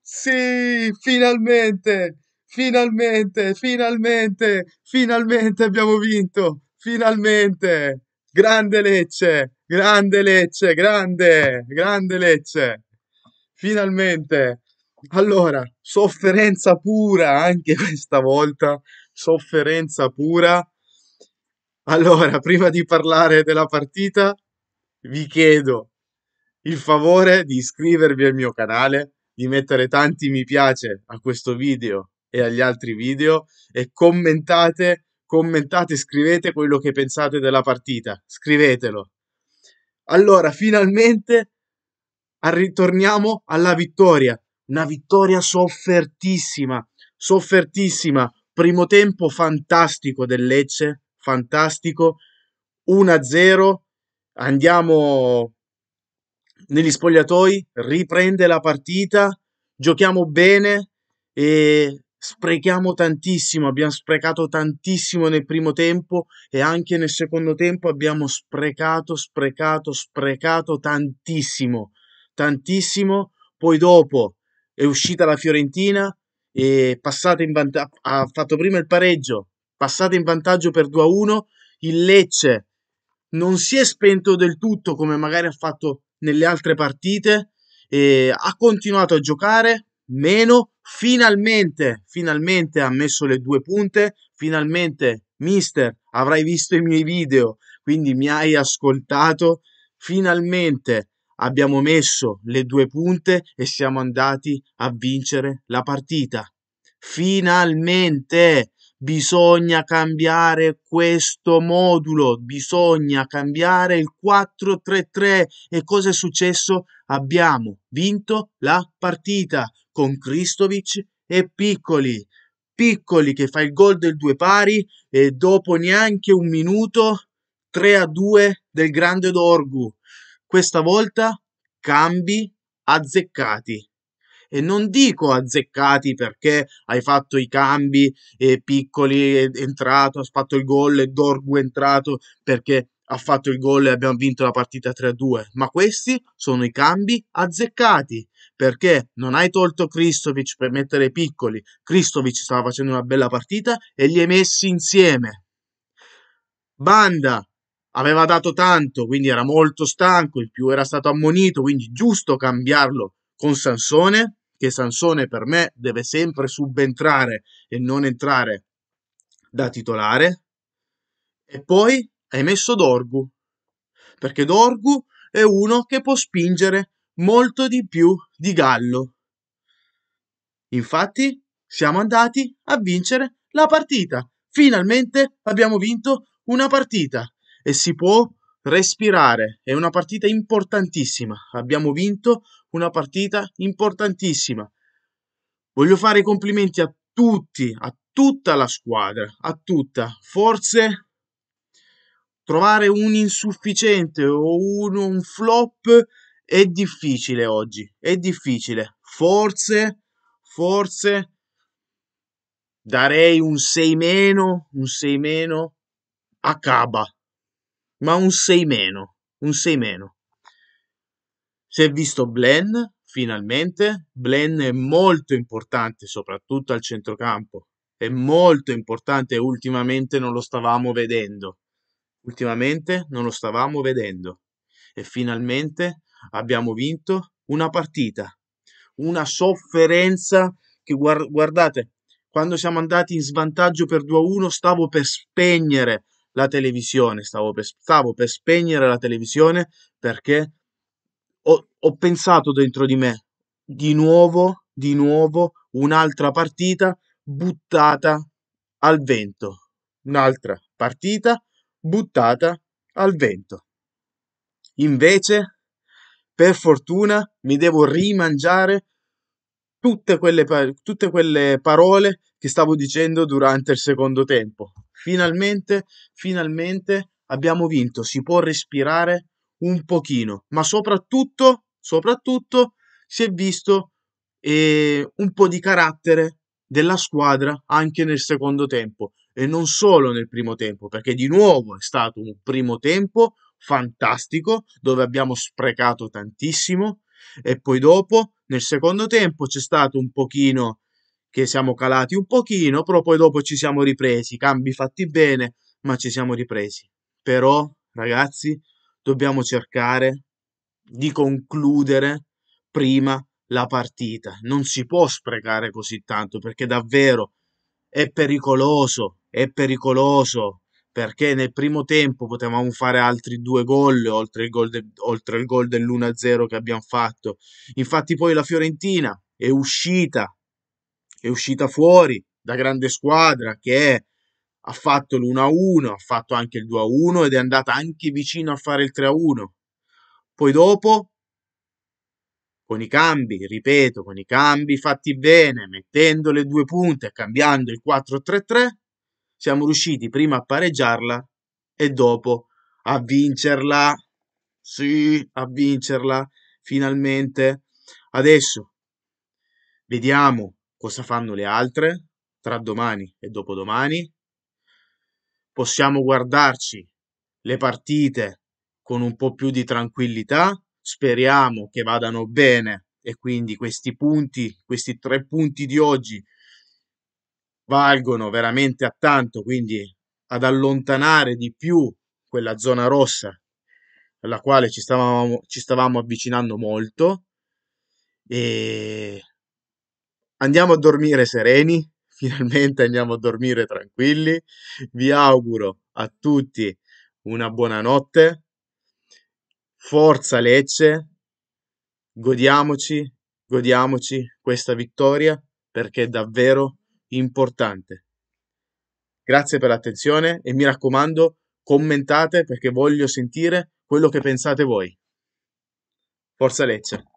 Sì, finalmente! Finalmente, finalmente, finalmente abbiamo vinto! Finalmente! Grande Lecce, grande Lecce, grande, grande Lecce. Finalmente. Allora, sofferenza pura anche questa volta, sofferenza pura. Allora, prima di parlare della partita, vi chiedo il favore di iscrivervi al mio canale, di mettere tanti mi piace a questo video e agli altri video e commentate, commentate, scrivete quello che pensate della partita, scrivetelo. Allora, finalmente ritorniamo alla vittoria, una vittoria soffertissima, soffertissima, primo tempo fantastico del Lecce, fantastico, 1-0, andiamo negli spogliatoi, riprende la partita, giochiamo bene e sprechiamo tantissimo, abbiamo sprecato tantissimo nel primo tempo e anche nel secondo tempo abbiamo sprecato, sprecato, sprecato tantissimo, tantissimo. Poi dopo è uscita la Fiorentina e passata in vantaggio, ha fatto prima il pareggio, passata in vantaggio per 2-1, il Lecce non si è spento del tutto come magari ha fatto nelle altre partite, ha continuato a giocare meno, finalmente, finalmente ha messo le due punte, finalmente mister avrai visto i miei video, quindi mi hai ascoltato, finalmente abbiamo messo le due punte e siamo andati a vincere la partita. Finalmente! bisogna cambiare questo modulo, bisogna cambiare il 4-3-3 e cosa è successo? Abbiamo vinto la partita con Kristovic e Piccoli. Piccoli che fa il gol del due pari e dopo neanche un minuto 3 2 del grande Dorgu. Questa volta cambi azzeccati e non dico azzeccati perché hai fatto i cambi e piccoli è entrato, ha fatto il gol e Dorgu è entrato perché ha fatto il gol e abbiamo vinto la partita 3-2, ma questi sono i cambi azzeccati perché non hai tolto Kristovic per mettere i piccoli, Kristovic stava facendo una bella partita e li hai messi insieme. Banda aveva dato tanto, quindi era molto stanco, il più era stato ammonito, quindi giusto cambiarlo con Sansone che Sansone per me deve sempre subentrare e non entrare da titolare. E poi hai messo Dorgu, perché Dorgu è uno che può spingere molto di più di Gallo. Infatti siamo andati a vincere la partita. Finalmente abbiamo vinto una partita e si può respirare. È una partita importantissima. Abbiamo vinto una partita importantissima. Voglio fare i complimenti a tutti, a tutta la squadra, a tutta. Forse trovare un insufficiente o un, un flop è difficile oggi, è difficile. Forse, forse darei un 6 meno, un 6 meno a Caba, ma un 6 meno, un 6 meno. Si è visto Blen, finalmente. Blen è molto importante, soprattutto al centrocampo. È molto importante ultimamente non lo stavamo vedendo. Ultimamente non lo stavamo vedendo. E finalmente abbiamo vinto una partita. Una sofferenza che guard- guardate, quando siamo andati in svantaggio per 2-1 stavo per spegnere la televisione, stavo per, stavo per spegnere la televisione perché ho, ho pensato dentro di me, di nuovo, di nuovo, un'altra partita buttata al vento. Un'altra partita buttata al vento. Invece, per fortuna, mi devo rimangiare tutte quelle, tutte quelle parole che stavo dicendo durante il secondo tempo. Finalmente, finalmente abbiamo vinto. Si può respirare un pochino, ma soprattutto, soprattutto si è visto eh, un po' di carattere della squadra anche nel secondo tempo e non solo nel primo tempo, perché di nuovo è stato un primo tempo fantastico dove abbiamo sprecato tantissimo e poi dopo nel secondo tempo c'è stato un pochino che siamo calati un pochino, però poi dopo ci siamo ripresi, cambi fatti bene, ma ci siamo ripresi. Però, ragazzi, dobbiamo cercare di concludere prima la partita. Non si può sprecare così tanto perché davvero è pericoloso, è pericoloso perché nel primo tempo potevamo fare altri due gol oltre il gol, de- dell'1-0 che abbiamo fatto. Infatti poi la Fiorentina è uscita, è uscita fuori da grande squadra che è ha fatto l'1-1, ha fatto anche il 2-1 ed è andata anche vicino a fare il 3-1. Poi dopo, con i cambi, ripeto, con i cambi fatti bene, mettendo le due punte e cambiando il 4-3-3, siamo riusciti prima a pareggiarla e dopo a vincerla. Sì, a vincerla finalmente. Adesso vediamo cosa fanno le altre tra domani e dopodomani possiamo guardarci le partite con un po' più di tranquillità, speriamo che vadano bene e quindi questi punti, questi tre punti di oggi valgono veramente a tanto, quindi ad allontanare di più quella zona rossa alla quale ci stavamo, ci stavamo avvicinando molto e andiamo a dormire sereni, finalmente andiamo a dormire tranquilli. Vi auguro a tutti una buona notte. Forza Lecce, godiamoci, godiamoci questa vittoria perché è davvero importante. Grazie per l'attenzione e mi raccomando commentate perché voglio sentire quello che pensate voi. Forza Lecce!